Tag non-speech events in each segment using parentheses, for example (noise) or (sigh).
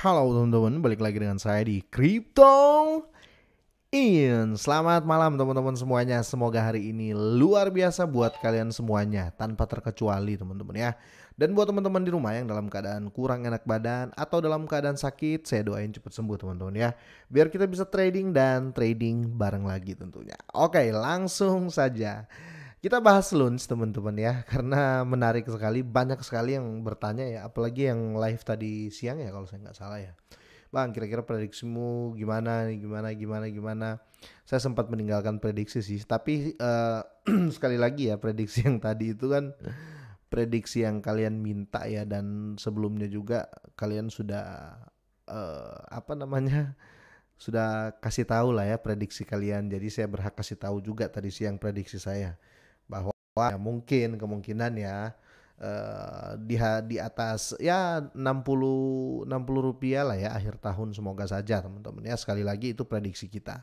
Halo teman-teman, balik lagi dengan saya di Crypto In. Selamat malam teman-teman semuanya. Semoga hari ini luar biasa buat kalian semuanya tanpa terkecuali teman-teman ya. Dan buat teman-teman di rumah yang dalam keadaan kurang enak badan atau dalam keadaan sakit, saya doain cepat sembuh teman-teman ya. Biar kita bisa trading dan trading bareng lagi tentunya. Oke, langsung saja. Kita bahas lunch teman-teman ya, (laughs) karena menarik sekali, banyak sekali yang bertanya ya, apalagi yang live tadi siang ya kalau saya nggak salah ya. Bang, kira-kira prediksimu gimana, gimana, gimana, gimana? Saya sempat meninggalkan prediksi sih, tapi uh, (clears throat) sekali lagi ya prediksi yang tadi itu kan prediksi yang kalian minta ya dan sebelumnya juga kalian sudah uh, apa namanya sudah kasih tahu lah ya prediksi kalian. Jadi saya berhak kasih tahu juga tadi siang prediksi saya apa ya mungkin kemungkinan ya Uh, di di atas ya 60 60 rupiah lah ya akhir tahun semoga saja teman-teman ya sekali lagi itu prediksi kita.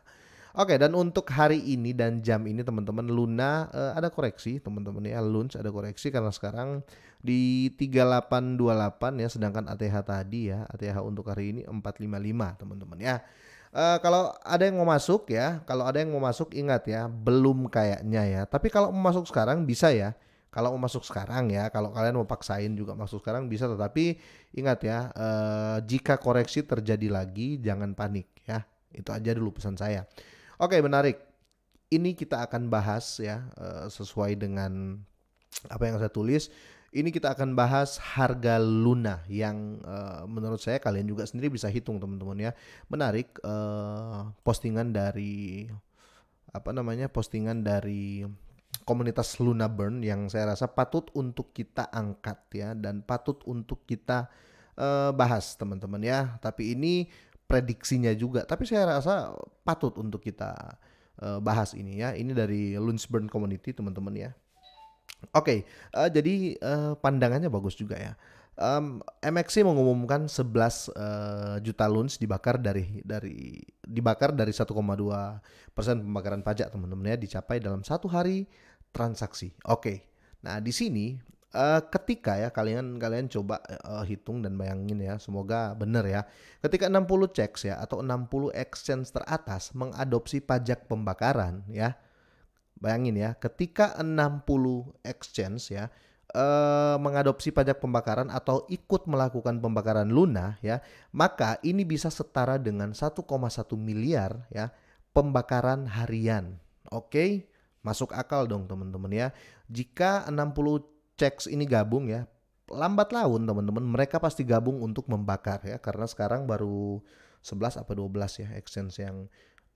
Oke dan untuk hari ini dan jam ini teman-teman Luna uh, ada koreksi teman-teman ya Lunch ada koreksi karena sekarang di 3828 ya sedangkan ATH tadi ya ATH untuk hari ini 455 teman-teman ya. Uh, kalau ada yang mau masuk ya, kalau ada yang mau masuk ingat ya, belum kayaknya ya. Tapi kalau mau masuk sekarang bisa ya. Kalau mau masuk sekarang ya, kalau kalian mau paksain juga masuk sekarang bisa. Tetapi ingat ya, uh, jika koreksi terjadi lagi jangan panik ya. Itu aja dulu pesan saya. Oke menarik. Ini kita akan bahas ya uh, sesuai dengan apa yang saya tulis ini kita akan bahas harga Luna yang uh, menurut saya kalian juga sendiri bisa hitung teman-teman ya. Menarik uh, postingan dari apa namanya postingan dari komunitas Luna Burn yang saya rasa patut untuk kita angkat ya dan patut untuk kita uh, bahas teman-teman ya. Tapi ini prediksinya juga. Tapi saya rasa patut untuk kita uh, bahas ini ya. Ini dari Burn Community teman-teman ya. Oke, okay, uh, eh, jadi uh, pandangannya bagus juga ya. Um, MXC mengumumkan 11 uh, eh, juta loans dibakar dari dari dibakar dari 1,2 persen pembakaran pajak teman-teman ya dicapai dalam satu hari transaksi. Oke, okay. nah di sini uh, ketika ya kalian kalian coba uh, hitung dan bayangin ya, semoga benar ya. Ketika 60 checks ya atau 60 exchange teratas mengadopsi pajak pembakaran ya Bayangin ya, ketika 60 exchange ya eh, mengadopsi pajak pembakaran atau ikut melakukan pembakaran Luna ya, maka ini bisa setara dengan 1,1 miliar ya pembakaran harian. Oke, masuk akal dong teman-teman ya. Jika 60 checks ini gabung ya, lambat laun teman-teman mereka pasti gabung untuk membakar ya karena sekarang baru 11 apa 12 ya exchange yang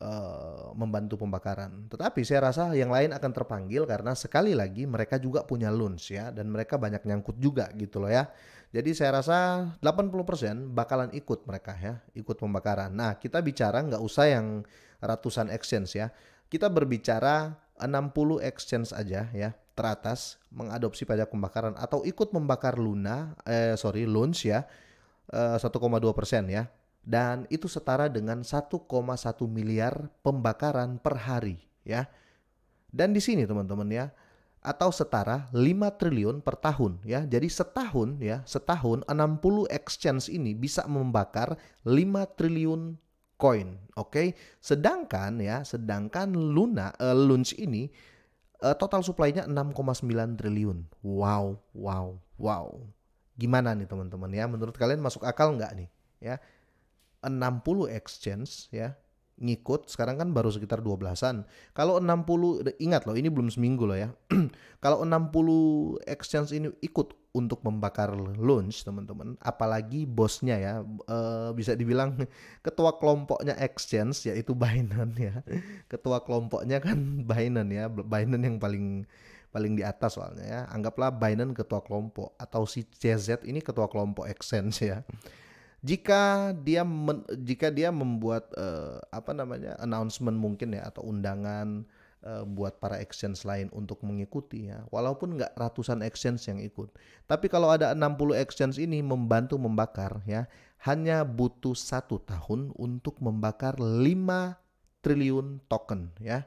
uh, membantu pembakaran. Tetapi saya rasa yang lain akan terpanggil karena sekali lagi mereka juga punya loans ya dan mereka banyak nyangkut juga gitu loh ya. Jadi saya rasa 80% bakalan ikut mereka ya, ikut pembakaran. Nah kita bicara nggak usah yang ratusan exchange ya. Kita berbicara 60 exchange aja ya teratas mengadopsi pajak pembakaran atau ikut membakar luna eh sorry loans ya eh, 1,2 persen ya dan itu setara dengan 1,1 miliar pembakaran per hari ya. Dan di sini teman-teman ya, atau setara 5 triliun per tahun ya. Jadi setahun ya, setahun 60 exchange ini bisa membakar 5 triliun koin, oke? Okay? Sedangkan ya, sedangkan Luna uh, eh, Lunch ini uh, total supply suplainya 6,9 triliun. Wow, wow, wow. Gimana nih teman-teman ya? Menurut kalian masuk akal nggak nih? Ya, 60 exchange ya ngikut sekarang kan baru sekitar 12-an. Kalau 60 ingat loh ini belum seminggu loh ya. (clears throat) Kalau 60 exchange ini ikut untuk membakar launch teman-teman, apalagi bosnya ya e, bisa dibilang (laughs) ketua kelompoknya exchange yaitu Binance ya. (laughs) Ketua kelompoknya kan (laughs) Binance ya, Binance yang paling paling di atas soalnya ya. Anggaplah Binance ketua kelompok atau si CZ ini ketua kelompok exchange ya jika dia men, jika dia membuat uh, apa namanya announcement mungkin ya atau undangan uh, buat para exchange lain untuk mengikuti ya walaupun nggak ratusan exchange yang ikut tapi kalau ada 60 exchange ini membantu membakar ya hanya butuh satu tahun untuk membakar 5 triliun token ya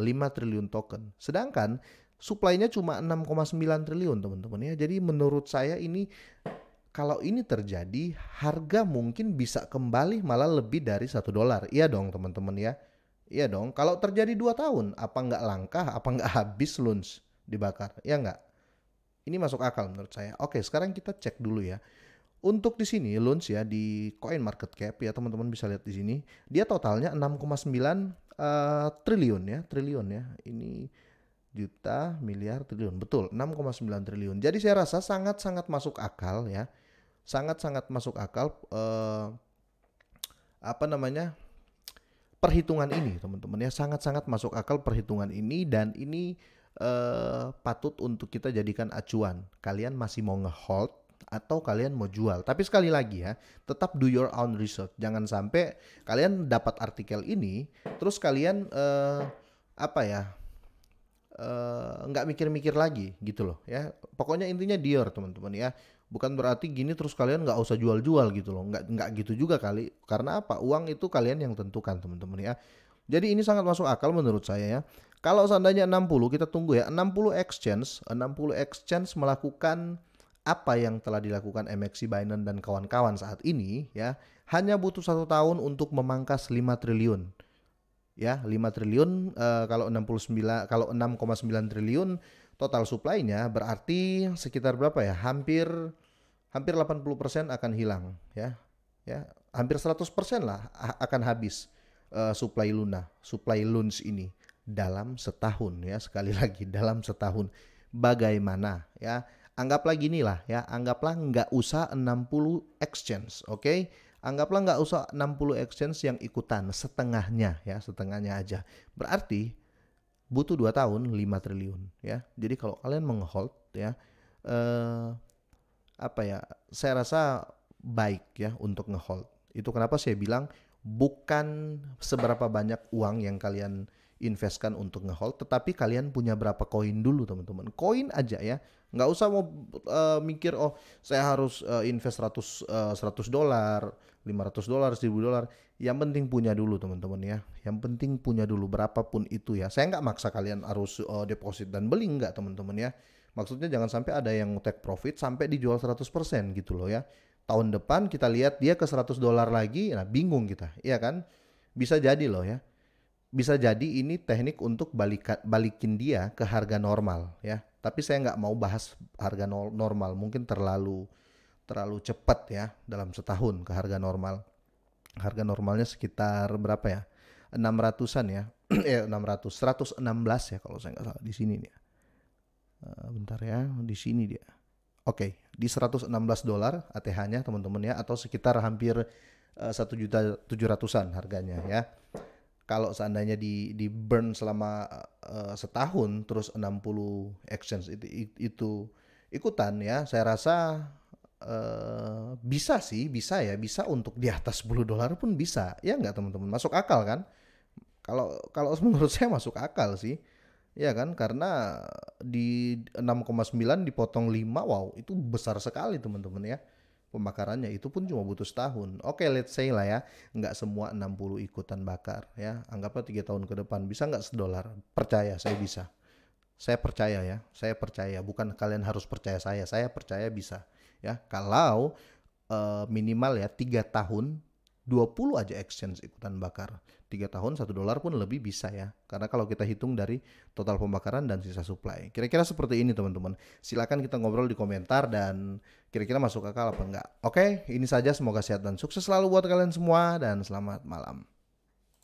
5 triliun token sedangkan supply-nya cuma 6,9 triliun teman-teman ya jadi menurut saya ini kalau ini terjadi harga mungkin bisa kembali malah lebih dari satu dolar. Iya dong teman-teman ya. Iya dong. Kalau terjadi dua tahun, apa nggak langkah, apa nggak (laughs) habis lunch dibakar? Ya nggak. Ini masuk akal menurut saya. Oke, sekarang kita cek dulu ya. Untuk di sini lunch ya di Coin Market Cap ya teman-teman bisa lihat di sini. Dia totalnya 6,9 uh, eh, triliun ya, triliun ya. Ini juta miliar triliun betul 6,9 triliun jadi saya rasa sangat-sangat masuk akal ya sangat-sangat masuk akal eh, apa namanya perhitungan ini teman-teman ya sangat-sangat masuk akal perhitungan ini dan ini eh, patut untuk kita jadikan acuan kalian masih mau ngehold atau kalian mau jual tapi sekali lagi ya tetap do your own research jangan sampai kalian dapat artikel ini terus kalian eh, apa ya Eh, nggak uh, mikir-mikir lagi gitu loh ya pokoknya intinya Dior teman-teman ya bukan berarti gini terus kalian nggak usah jual-jual gitu loh nggak nggak gitu juga kali karena apa uang itu kalian yang tentukan teman-teman ya jadi ini sangat masuk akal menurut saya ya kalau seandainya 60 kita tunggu ya 60 exchange 60 exchange melakukan apa yang telah dilakukan MXC Binance dan kawan-kawan saat ini ya hanya butuh satu tahun untuk memangkas 5 triliun ya 5 triliun uh, kalau 69 kalau 6,9 triliun total supply-nya berarti sekitar berapa ya? Hampir hampir 80% akan hilang ya. Ya, hampir 100% lah akan habis uh, eh, supply Luna, supply Luns ini dalam setahun ya sekali (laughs) lagi dalam setahun bagaimana ya anggaplah gini lah ya anggaplah nggak usah 60 exchange oke okay? anggaplah nggak usah 60 exchange yang ikutan, setengahnya ya, setengahnya aja. Berarti butuh 2 tahun 5 triliun ya. Jadi kalau kalian menghold ya eh, apa ya, saya rasa baik ya untuk ngehold. Itu kenapa saya bilang bukan seberapa banyak uang yang kalian investkan untuk ngehold, tetapi kalian punya berapa koin dulu teman-teman. Koin aja ya, nggak usah mau uh, mikir oh saya harus uh, invest 100 uh, 100 dolar, 500 dolar, 1000 dolar. Yang penting punya dulu teman-teman ya. Yang penting punya dulu berapapun itu ya. Saya nggak maksa kalian harus uh, deposit dan beli nggak teman-teman ya. Maksudnya jangan sampai ada yang take profit sampai dijual 100% gitu loh ya tahun depan kita lihat dia ke 100 dolar lagi, nah bingung kita, iya kan? Bisa jadi loh ya. Bisa jadi ini teknik untuk balik balikin dia ke harga normal ya. Tapi saya nggak mau bahas harga normal, mungkin terlalu terlalu cepat ya dalam setahun ke harga normal. Harga normalnya sekitar berapa ya? 600-an ya. (clears throat) eh 600, 116 ya kalau saya nggak salah di sini nih. Eh, bentar ya, di sini dia. Oke, okay, di 116 dolar ATH-nya teman-teman ya atau sekitar hampir eh, satu juta tujuh ratusan harganya ya. Kalau seandainya di di burn selama uh, setahun terus 60 exchange itu, itu, itu ikutan ya, saya rasa uh, bisa sih, bisa ya, bisa untuk di atas 10 dolar pun bisa. Ya nggak teman-teman, masuk akal kan? Kalau kalau (laughs) menurut saya masuk akal sih. Ya kan karena di 6,9 dipotong 5 wow itu besar sekali teman-teman ya pembakarannya itu pun cuma butuh setahun. Oke, okay, let's say lah ya, nggak semua 60 ikutan bakar ya. Anggaplah tiga tahun ke depan bisa nggak sedolar? Percaya, saya bisa. Saya percaya ya, saya percaya. Bukan kalian harus percaya saya, saya percaya bisa ya. Kalau uh, minimal ya tiga tahun 20 aja exchange ikutan bakar. 3 tahun 1 dolar pun lebih bisa ya. Karena kalau kita hitung dari total pembakaran dan sisa supply. Kira-kira seperti ini teman-teman. Silahkan kita ngobrol di komentar dan kira-kira masuk akal apa enggak. Oke, ini saja. Semoga sehat dan sukses selalu buat kalian semua. Dan selamat malam.